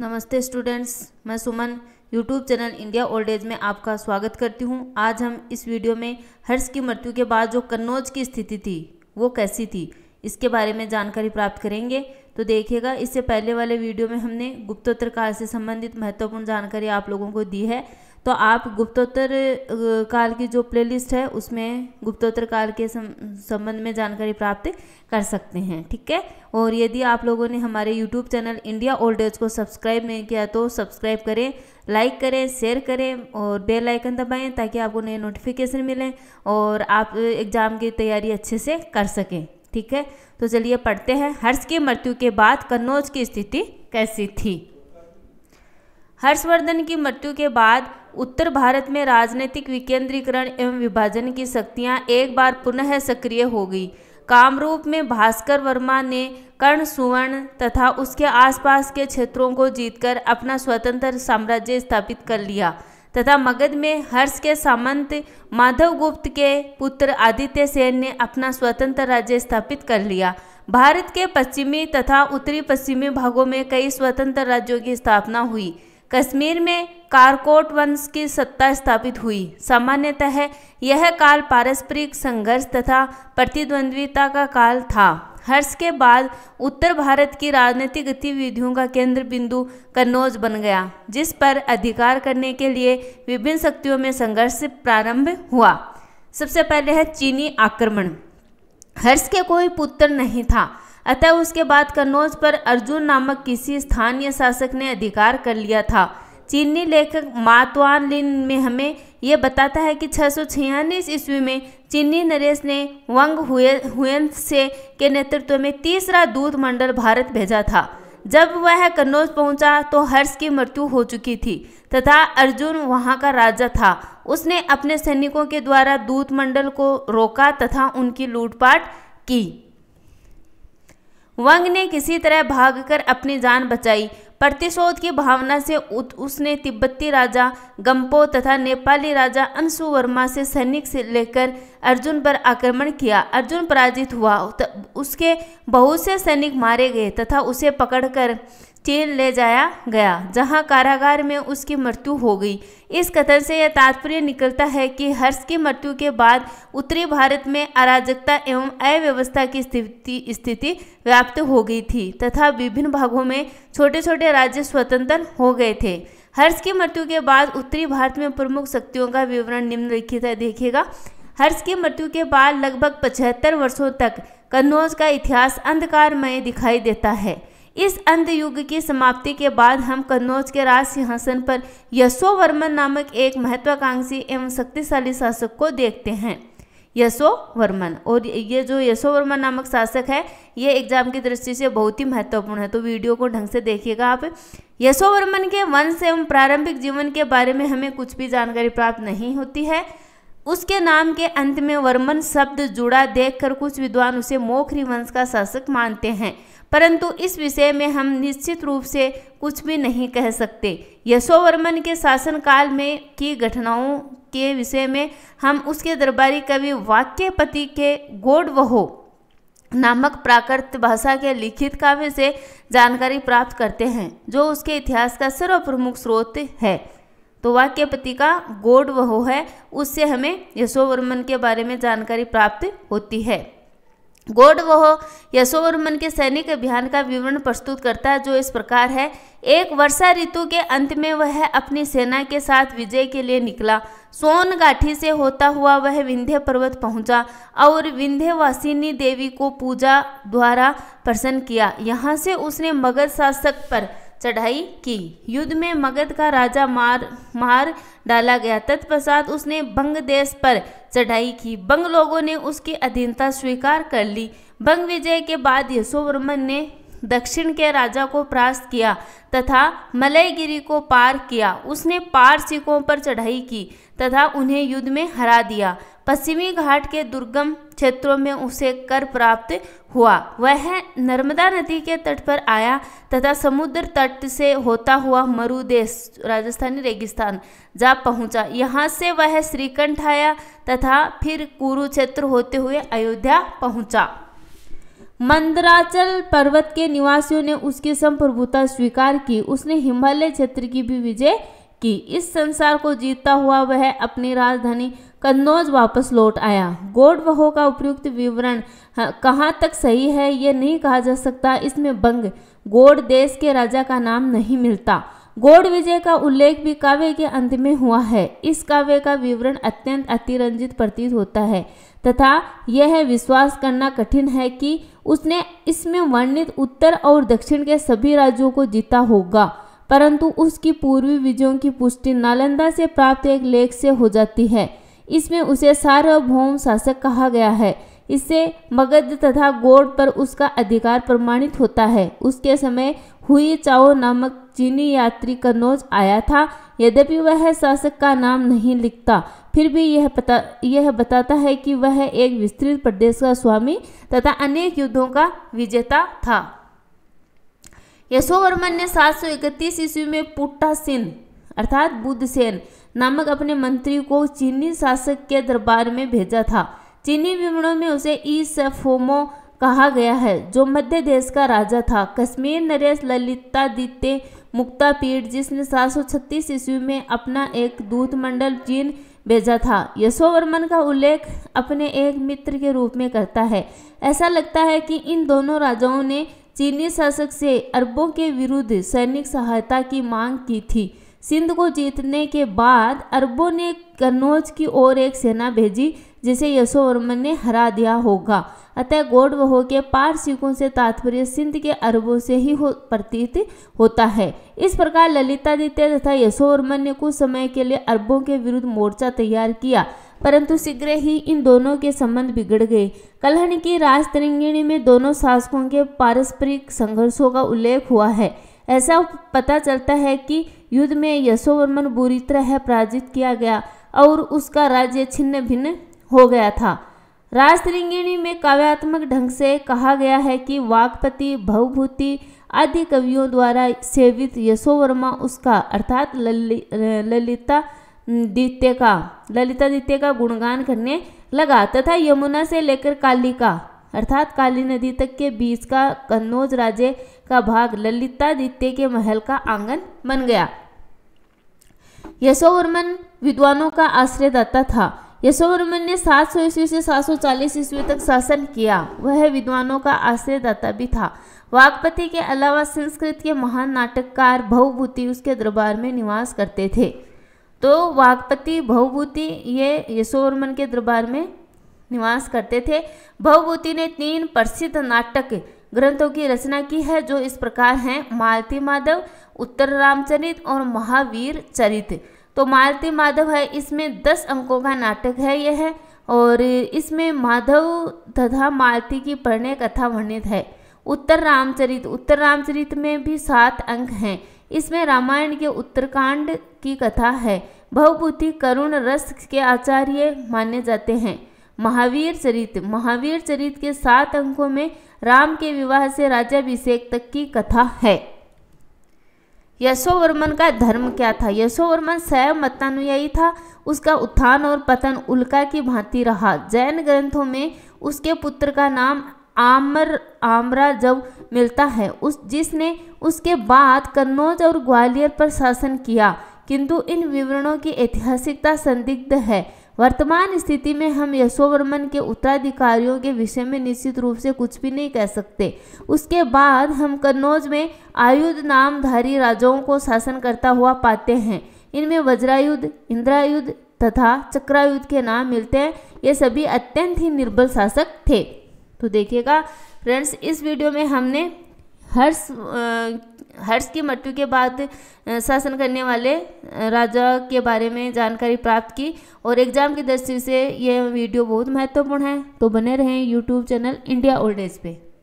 नमस्ते स्टूडेंट्स मैं Suman YouTube channel India old age में आपका स्वागत करती हूँ आज हम इस वीडियो में हर्ष की मृत्यु के बाद जो कन्नौज की स्थिति थी वो कैसी थी इसके बारे में जानकारी प्राप्त करेंगे तो देखिएगा इससे पहले वाले वीडियो में हमने गुप्तोत्तर काल से संबंधित महत्वपूर्ण जानकारी आप लोगों को दी है तो आप गुप्तोत्तर काल की जो प्लेलिस्ट है उसमें गुप्तोत्तर काल के संबंध में जानकारी प्राप्त कर सकते हैं ठीक है और यदि आप लोगों ने हमारे YouTube channel India old age को सब्सक्राइब नहीं किया तो सब्सक्राइब करें लाइक करें शेयर करें और बेल आइकन दबाएं ताकि आपको नए नोटिफिकेशन मिलें और आप एग्ज़ाम की तैयारी अच्छे से कर सकें ठीक है तो चलिए पढ़ते हैं हर्ष की मृत्यु के बाद कन्नौज की स्थिति कैसी थी हर्षवर्धन की मृत्यु के बाद उत्तर भारत में राजनीतिक विकेंद्रीकरण एवं विभाजन की शक्तियां एक बार पुनः सक्रिय हो गई कामरूप में भास्कर वर्मा ने कर्ण सुवर्ण तथा उसके आसपास के क्षेत्रों को जीतकर अपना स्वतंत्र साम्राज्य स्थापित कर लिया तथा मगध में हर्ष के सामंत माधवगुप्त के पुत्र आदित्य सेन ने अपना स्वतंत्र राज्य स्थापित कर लिया भारत के पश्चिमी तथा उत्तरी पश्चिमी भागों में कई स्वतंत्र राज्यों की स्थापना हुई कश्मीर में कारकोट वंश की सत्ता स्थापित हुई सामान्यतः यह काल पारस्परिक संघर्ष तथा प्रतिद्वंद्विता का काल था हर्ष के बाद उत्तर भारत की राजनीतिक गतिविधियों का केंद्र बिंदु कन्नौज बन गया जिस पर अधिकार करने के लिए विभिन्न शक्तियों में संघर्ष प्रारंभ हुआ सबसे पहले है चीनी आक्रमण हर्ष के कोई पुत्र नहीं था अतः उसके बाद कन्नौज पर अर्जुन नामक किसी स्थानीय शासक ने अधिकार कर लिया था चीनी लेखक मातवान लिन में हमें यह बताता है कि छः सौ ईस्वी में चीनी नरेश ने वंग हुए से के नेतृत्व में तीसरा दूत मंडल भारत भेजा था जब वह कन्नौज पहुंचा तो हर्ष की मृत्यु हो चुकी थी तथा अर्जुन वहां का राजा था उसने अपने सैनिकों के द्वारा दूत मंडल को रोका तथा उनकी लूटपाट की वंग ने किसी तरह भागकर अपनी जान बचाई प्रतिशोध की भावना से उसने तिब्बती राजा गंपो तथा नेपाली राजा अंशु वर्मा से सैनिक से लेकर अर्जुन पर आक्रमण किया अर्जुन पराजित हुआ उसके बहुत से सैनिक मारे गए तथा उसे पकड़कर चीन ले जाया गया जहां कारागार में उसकी मृत्यु हो गई इस कथन से यह तात्पर्य निकलता है कि हर्ष की मृत्यु के बाद उत्तरी भारत में अराजकता एवं अव्यवस्था की स्थिति स्थिति व्याप्त हो गई थी तथा विभिन्न भागों में छोटे छोटे राज्य स्वतंत्र हो गए थे हर्ष की मृत्यु के बाद उत्तरी भारत में प्रमुख शक्तियों का विवरण निम्नलिखित है देखेगा हर्ष की मृत्यु के बाद लगभग पचहत्तर वर्षों तक कन्नौज का इतिहास अंधकारमय दिखाई देता है इस अंत युग की समाप्ति के बाद हम कन्नौज के राज सिंहासन पर यशोवर्मन नामक एक महत्वाकांक्षी एवं शक्तिशाली शासक को देखते हैं यशोवर्मन और ये जो यशोवर्मन नामक शासक है ये एग्जाम की दृष्टि से बहुत ही महत्वपूर्ण है तो वीडियो को ढंग से देखिएगा आप यशोवर्मन के वंश एवं प्रारंभिक जीवन के बारे में हमें कुछ भी जानकारी प्राप्त नहीं होती है उसके नाम के अंत में वर्मन शब्द जुड़ा देखकर कुछ विद्वान उसे मोखरी वंश का शासक मानते हैं परंतु इस विषय में हम निश्चित रूप से कुछ भी नहीं कह सकते यशोवर्मन के शासनकाल में की घटनाओं के विषय में हम उसके दरबारी कवि वाक्यपति के गोड वहो नामक प्राकृत भाषा के लिखित काव्य से जानकारी प्राप्त करते हैं जो उसके इतिहास का सर्वप्रमुख स्रोत है तो वाक्यपति का गोड वह है उससे हमें यशोवर्मन के बारे में जानकारी प्राप्त होती है गोड वह यशोवर्मन के सैनिक अभियान का विवरण प्रस्तुत करता है जो इस प्रकार है एक वर्षा ऋतु के अंत में वह अपनी सेना के साथ विजय के लिए निकला सोन गाठी से होता हुआ वह विंध्य पर्वत पहुंचा और विंध्यवासिनी देवी को पूजा द्वारा प्रसन्न किया यहाँ से उसने मगध शासक पर चढ़ाई की युद्ध में मगध का राजा मार मार डाला गया तत्पश्चात उसने बंग देश पर चढ़ाई की बंग लोगों ने उसकी अधीनता स्वीकार कर ली बंग विजय के बाद यशोवर्मन ने दक्षिण के राजा को प्रास्त किया तथा मलयगिरी को पार किया उसने पारसिकों पर चढ़ाई की तथा उन्हें युद्ध में हरा दिया पश्चिमी घाट के दुर्गम क्षेत्रों में उसे कर प्राप्त हुआ वह नर्मदा नदी के तट पर आया तथा समुद्र तट से होता हुआ मरुदेश राजस्थानी रेगिस्तान जा पहुंचा यहाँ से वह श्रीकंठ आया तथा फिर कुरुक्षेत्र होते हुए अयोध्या पहुंचा मंदराचल पर्वत के निवासियों ने उसकी संप्रभुता स्वीकार की उसने हिमालय क्षेत्र की भी विजय की इस संसार को जीतता हुआ वह अपनी राजधानी कन्नौज वापस लौट आया गोड वहो का उपयुक्त विवरण हाँ, कहाँ तक सही है यह नहीं कहा जा सकता इसमें बंग गोड देश के राजा का नाम नहीं मिलता गोड विजय का उल्लेख भी काव्य के अंत में हुआ है इस काव्य का विवरण अत्यंत अतिरंजित प्रतीत होता है तथा यह विश्वास करना कठिन है कि उसने इसमें वर्णित उत्तर और दक्षिण के सभी राज्यों को जीता होगा परंतु उसकी पूर्वी विजयों की पुष्टि नालंदा से प्राप्त एक लेख से हो जाती है इसमें उसे सार्वभौम शासक कहा गया है इससे मगध तथा गोड़ पर उसका अधिकार प्रमाणित होता है उसके समय हुई चाओ नामक चीनी यात्री कन्नौज आया था यद्यपि वह शासक का नाम नहीं लिखता फिर भी यह पता यह बताता है कि वह एक विस्तृत प्रदेश का स्वामी तथा अनेक युद्धों का विजेता था यशोवर्मन ने सात सौ इकतीस ईस्वी में पुट्टा सिंह अर्थात बुद्धसेन नामक अपने मंत्री को चीनी शासक के दरबार में भेजा था चीनी विवरणों में उसे ई सफोमो कहा गया है जो मध्य देश का राजा था कश्मीर नरेश ललितादित्य मुक्तापीठ जिसने सात सौ ईस्वी में अपना एक दूत मंडल चीन भेजा था यशोवर्मन का उल्लेख अपने एक मित्र के रूप में करता है ऐसा लगता है कि इन दोनों राजाओं ने चीनी शासक से अरबों के विरुद्ध सैनिक सहायता की मांग की थी सिंध को जीतने के बाद अरबों ने कन्नौज की ओर एक सेना भेजी जिसे यशोवर्मन ने हरा दिया होगा अतः गोडवहो के सिखों से तात्पर्य सिंध के अरबों से ही हो प्रतीत होता है इस प्रकार ललितादित्य तथा यशोवर्मन ने कुछ समय के लिए अरबों के विरुद्ध मोर्चा तैयार किया परंतु शीघ्र ही इन दोनों के संबंध बिगड़ गए कलहन की राजतरंगिणी में दोनों शासकों के पारस्परिक संघर्षों का उल्लेख हुआ है ऐसा पता चलता है कि युद्ध में यशोवर्मन बुरी तरह पराजित किया गया और उसका राज्य छिन्न भिन्न हो गया था राजतरिंगिणी में काव्यात्मक ढंग से कहा गया है कि वाकपति भवभूति आदि कवियों द्वारा सेवित यशोवर्मा उसका अर्थात लल्ली ललिता दित्य का ललिता दित्य का गुणगान करने लगा तथा यमुना से लेकर काली का अर्थात काली नदी तक के बीच का कन्नौज राज्य का भाग ललिता दित्य के महल का आंगन बन गया यशोवर्मन विद्वानों का आश्रयदाता था यशोवर्मन ने 700 सौ ईस्वी से 740 ईस्वी तक शासन किया वह विद्वानों का आश्रयदाता भी था वागपति के अलावा संस्कृत के महान नाटककार भवभूति उसके दरबार में निवास करते थे तो वागपति भवभूति ये यशोवर्मन के दरबार में निवास करते थे भवभूति ने तीन प्रसिद्ध नाटक ग्रंथों की रचना की है जो इस प्रकार हैं मालती माधव उत्तर रामचरित और महावीर चरित तो मालती माधव है इसमें दस अंकों का नाटक है यह है और इसमें माधव तथा मालती की पढ़ने कथा वर्णित है उत्तर रामचरित उत्तर रामचरित में भी सात अंक हैं इसमें रामायण के उत्तरकांड की कथा है बहुभूति करुण रस के आचार्य माने जाते हैं महावीर चरित महावीर चरित के सात अंकों में राम के विवाह से राज्याभिषेक तक की कथा है यशोवर्मन का धर्म क्या था यशोवर्मन स्वयं मतानुयायी था उसका उत्थान और पतन उल्का की भांति रहा जैन ग्रंथों में उसके पुत्र का नाम आमर आमरा जब मिलता है उस जिसने उसके बाद कन्नौज और ग्वालियर पर शासन किया किंतु इन विवरणों की ऐतिहासिकता संदिग्ध है वर्तमान स्थिति में हम यशोवर्मन के उत्तराधिकारियों के विषय में निश्चित रूप से कुछ भी नहीं कह सकते उसके बाद हम कन्नौज में आयुध नामधारी राजाओं को शासन करता हुआ पाते हैं इनमें वज्रायुद्ध इंद्रायुद्ध तथा चक्रायुद्ध के नाम मिलते हैं ये सभी अत्यंत ही निर्बल शासक थे तो देखिएगा फ्रेंड्स इस वीडियो में हमने हर्ष हर्ष की मृत्यु के बाद शासन करने वाले राजा के बारे में जानकारी प्राप्त की और एग्जाम की दृष्टि से यह वीडियो बहुत महत्वपूर्ण है तो बने रहें YouTube channel India old age पे